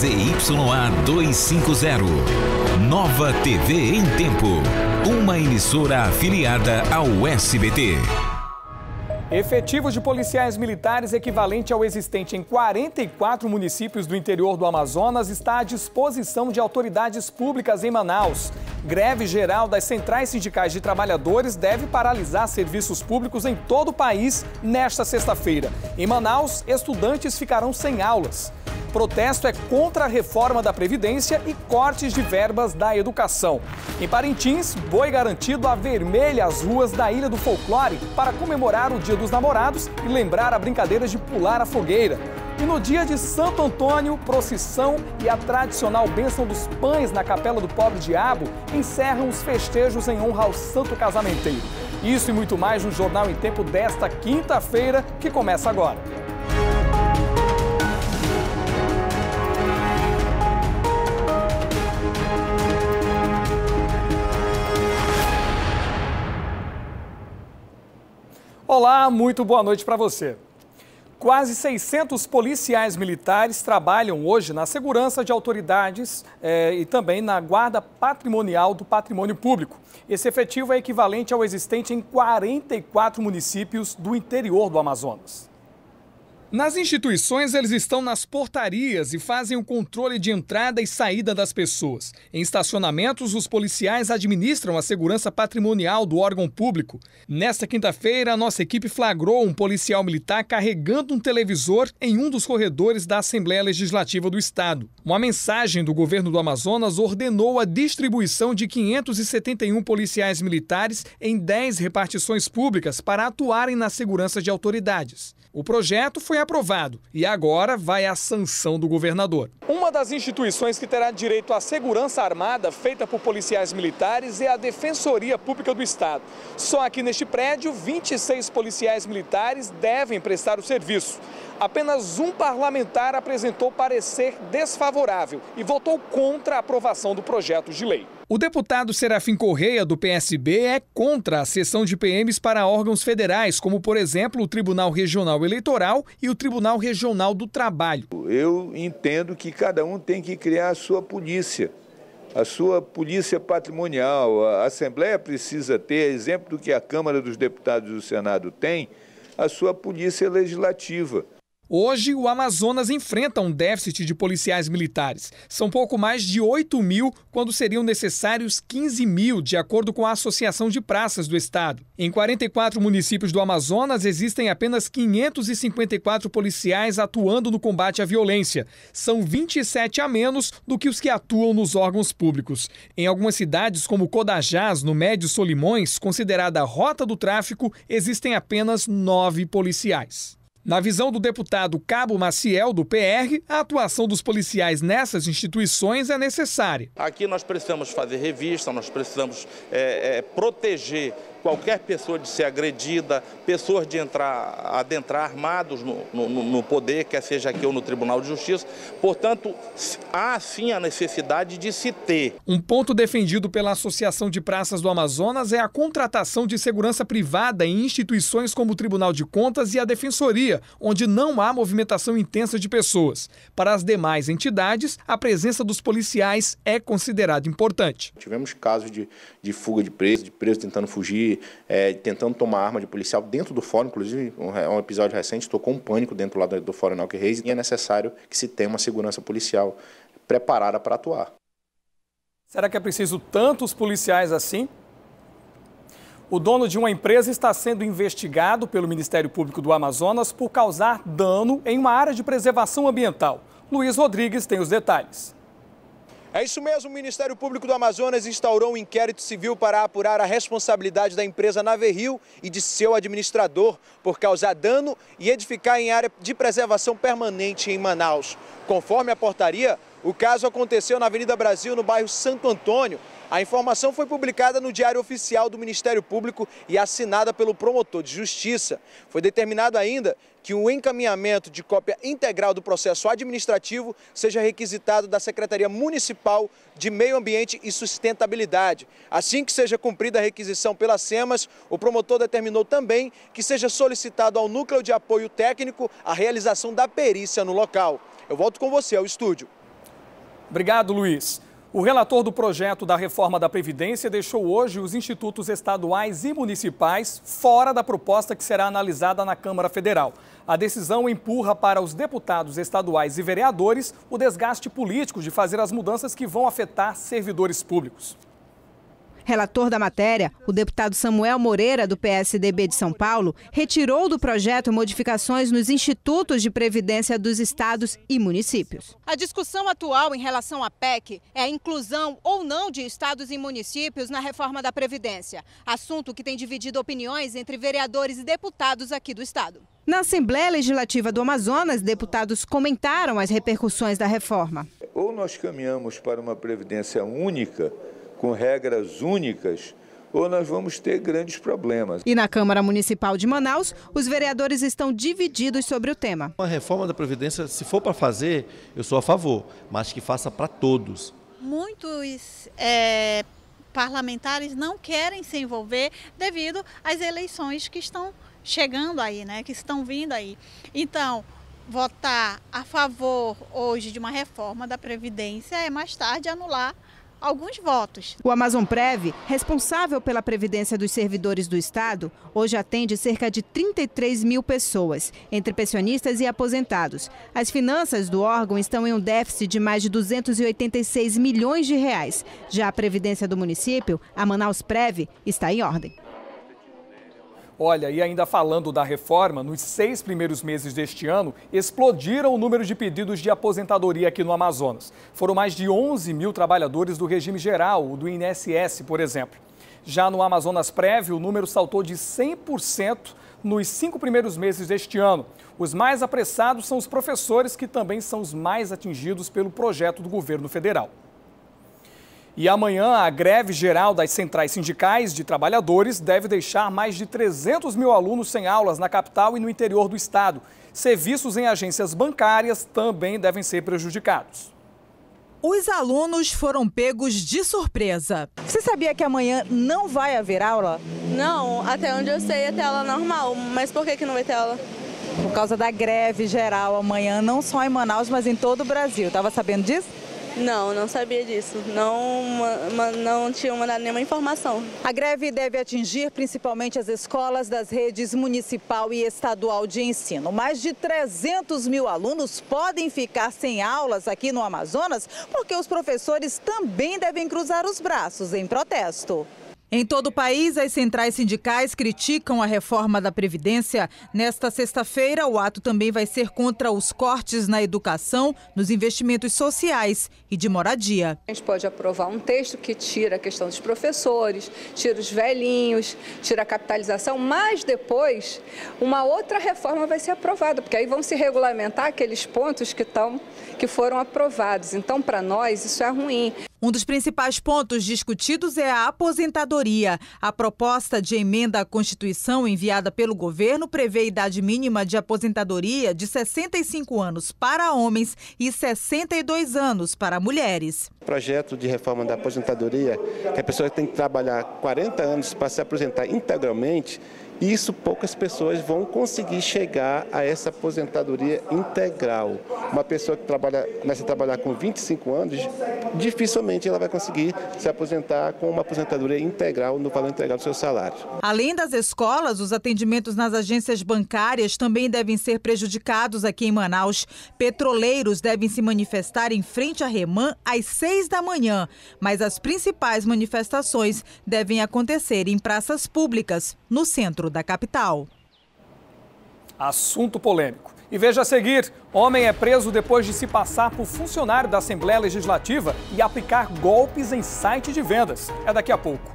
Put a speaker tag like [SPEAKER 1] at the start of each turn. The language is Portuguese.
[SPEAKER 1] ZYA 250. Nova TV em Tempo. Uma emissora afiliada ao SBT. Efetivos de policiais militares equivalente ao existente em 44 municípios do interior do Amazonas está à disposição de autoridades públicas em Manaus. Greve geral das centrais sindicais de trabalhadores deve paralisar serviços públicos em todo o país nesta sexta-feira. Em Manaus, estudantes ficarão sem aulas. Protesto é contra a reforma da Previdência e cortes de verbas da educação. Em Parintins, boi garantido avermelha as ruas da Ilha do Folclore para comemorar o Dia dos Namorados e lembrar a brincadeira de pular a fogueira. E no dia de Santo Antônio, procissão e a tradicional bênção dos pães na Capela do Pobre Diabo encerram os festejos em honra ao santo casamenteiro. Isso e muito mais no Jornal em Tempo desta quinta-feira, que começa agora. Olá, muito boa noite para você. Quase 600 policiais militares trabalham hoje na segurança de autoridades eh, e também na guarda patrimonial do patrimônio público. Esse efetivo é equivalente ao existente em 44 municípios do interior do Amazonas. Nas instituições, eles estão nas portarias e fazem o controle de entrada e saída das pessoas. Em estacionamentos, os policiais administram a segurança patrimonial do órgão público. Nesta quinta-feira, a nossa equipe flagrou um policial militar carregando um televisor em um dos corredores da Assembleia Legislativa do Estado. Uma mensagem do governo do Amazonas ordenou a distribuição de 571 policiais militares em 10 repartições públicas para atuarem na segurança de autoridades. O projeto foi aprovado e agora vai à sanção do governador. Uma das instituições que terá direito à segurança armada feita por policiais militares é a Defensoria Pública do Estado. Só aqui neste prédio, 26 policiais militares devem prestar o serviço. Apenas um parlamentar apresentou parecer desfavorável e votou contra a aprovação do projeto de lei. O deputado Serafim Correia, do PSB, é contra a cessão de PMs para órgãos federais, como, por exemplo, o Tribunal Regional Eleitoral e o Tribunal Regional do Trabalho. Eu entendo que cada um tem que criar a sua polícia, a sua polícia patrimonial. A Assembleia precisa ter, exemplo do que a Câmara dos Deputados e o Senado tem, a sua polícia legislativa. Hoje, o Amazonas enfrenta um déficit de policiais militares. São pouco mais de 8 mil, quando seriam necessários 15 mil, de acordo com a Associação de Praças do Estado. Em 44 municípios do Amazonas, existem apenas 554 policiais atuando no combate à violência. São 27 a menos do que os que atuam nos órgãos públicos. Em algumas cidades, como Codajás, no Médio Solimões, considerada a rota do tráfico, existem apenas nove policiais. Na visão do deputado Cabo Maciel, do PR, a atuação dos policiais nessas instituições é necessária. Aqui
[SPEAKER 2] nós precisamos fazer revista, nós precisamos é, é, proteger qualquer pessoa de ser agredida, pessoas de entrar, adentrar armados no, no, no poder, quer
[SPEAKER 1] seja aqui ou no Tribunal de Justiça. Portanto, há sim a necessidade de se ter. Um ponto defendido pela Associação de Praças do Amazonas é a contratação de segurança privada em instituições como o Tribunal de Contas e a Defensoria, onde não há movimentação intensa de pessoas. Para as demais entidades, a presença dos policiais é considerada importante. Tivemos casos de, de fuga de preso, de preso tentando fugir, é, tentando tomar arma de policial dentro do fórum, inclusive um, um episódio recente tocou um pânico dentro lá do, do fórum Nelk
[SPEAKER 3] Reis, e é necessário que se tenha uma segurança policial preparada para atuar.
[SPEAKER 1] Será que é preciso tantos policiais assim? O dono de uma empresa está sendo investigado pelo Ministério Público do Amazonas por causar dano em uma área de preservação ambiental. Luiz Rodrigues tem os detalhes. É isso mesmo, o Ministério Público do Amazonas instaurou um inquérito civil para apurar a responsabilidade da empresa Naverrio e de seu administrador por causar dano e edificar em área de preservação permanente em Manaus. Conforme a portaria, o caso aconteceu na Avenida Brasil, no bairro Santo Antônio, a informação foi publicada no Diário Oficial do Ministério Público e assinada pelo promotor de justiça. Foi determinado ainda que o encaminhamento de cópia integral do processo administrativo seja requisitado da Secretaria Municipal de Meio Ambiente e Sustentabilidade. Assim que seja cumprida a requisição pela SEMAS, o promotor determinou também que seja solicitado ao Núcleo de Apoio Técnico a realização da perícia no local. Eu volto com você ao estúdio. Obrigado, Luiz. O relator do projeto da reforma da Previdência deixou hoje os institutos estaduais e municipais fora da proposta que será analisada na Câmara Federal. A decisão empurra para os deputados estaduais e vereadores o desgaste político de fazer as mudanças que vão afetar servidores públicos.
[SPEAKER 3] Relator da matéria, o deputado Samuel Moreira, do PSDB de São Paulo, retirou do projeto modificações nos institutos de previdência dos estados e municípios. A discussão atual em relação à PEC é a inclusão ou não de estados e municípios na reforma da Previdência, assunto que tem dividido opiniões entre vereadores e deputados aqui do estado. Na Assembleia Legislativa do Amazonas, deputados comentaram as repercussões da reforma.
[SPEAKER 1] Ou nós caminhamos para uma previdência única com regras únicas, ou nós vamos ter grandes problemas. E na
[SPEAKER 3] Câmara Municipal de Manaus, os vereadores estão divididos sobre o tema. Uma reforma da Previdência, se for para fazer, eu sou a favor, mas que faça para todos.
[SPEAKER 2] Muitos é, parlamentares não querem se envolver devido às eleições que estão chegando aí, né, que estão vindo aí. Então, votar a favor hoje de uma reforma da Previdência é mais tarde anular
[SPEAKER 3] alguns votos. O Amazon Prev, responsável pela previdência dos servidores do Estado, hoje atende cerca de 33 mil pessoas, entre pensionistas e aposentados. As finanças do órgão estão em um déficit de mais de 286 milhões de reais. Já a previdência do município, a Manaus Prev, está em ordem.
[SPEAKER 1] Olha, e ainda falando da reforma, nos seis primeiros meses deste ano, explodiram o número de pedidos de aposentadoria aqui no Amazonas. Foram mais de 11 mil trabalhadores do regime geral, o do INSS, por exemplo. Já no Amazonas Prévio, o número saltou de 100% nos cinco primeiros meses deste ano. Os mais apressados são os professores, que também são os mais atingidos pelo projeto do governo federal. E amanhã, a greve geral das centrais sindicais de trabalhadores deve deixar mais de 300 mil alunos sem aulas na capital e no interior do estado. Serviços em agências bancárias também devem ser prejudicados.
[SPEAKER 2] Os alunos foram pegos de surpresa. Você sabia que amanhã não vai haver aula? Não, até onde eu sei é tela normal, mas por que, que não vai ter aula? Por causa da greve geral amanhã, não só em Manaus, mas em todo o Brasil. Tava sabendo disso? Não, não sabia disso. Não, uma, não tinham mandado nenhuma informação. A greve deve atingir principalmente as escolas das redes municipal e estadual de ensino. Mais de 300 mil alunos podem ficar sem aulas aqui no Amazonas porque os professores também devem cruzar os braços em protesto. Em todo o país, as centrais sindicais criticam a reforma da Previdência. Nesta sexta-feira, o ato também vai ser contra os cortes na educação, nos investimentos sociais e de moradia.
[SPEAKER 3] A gente pode aprovar um texto que tira a questão dos professores, tira os velhinhos, tira a capitalização, mas depois uma outra reforma vai ser aprovada, porque aí vão se regulamentar aqueles pontos que, estão que foram aprovados. Então, para nós, isso é ruim. Um dos principais
[SPEAKER 2] pontos discutidos é a aposentadoria a proposta de emenda à Constituição enviada pelo governo prevê idade mínima de aposentadoria de 65 anos para homens e 62 anos para mulheres.
[SPEAKER 3] O projeto de reforma da aposentadoria, que é a pessoa tem que trabalhar 40 anos para se aposentar integralmente, e isso poucas pessoas vão conseguir chegar a essa aposentadoria integral. Uma pessoa que trabalha, começa a trabalhar com 25 anos, dificilmente ela vai conseguir se aposentar com uma aposentadoria integral no valor integral do seu salário.
[SPEAKER 2] Além das escolas, os atendimentos nas agências bancárias também devem ser prejudicados aqui em Manaus. Petroleiros devem se manifestar em frente à Reman às 6 da manhã, mas as principais manifestações devem acontecer em praças públicas no centro centro da capital.
[SPEAKER 1] Assunto polêmico. E veja a seguir: homem é preso depois de se passar por funcionário da Assembleia Legislativa e aplicar golpes em site de vendas. É daqui a pouco.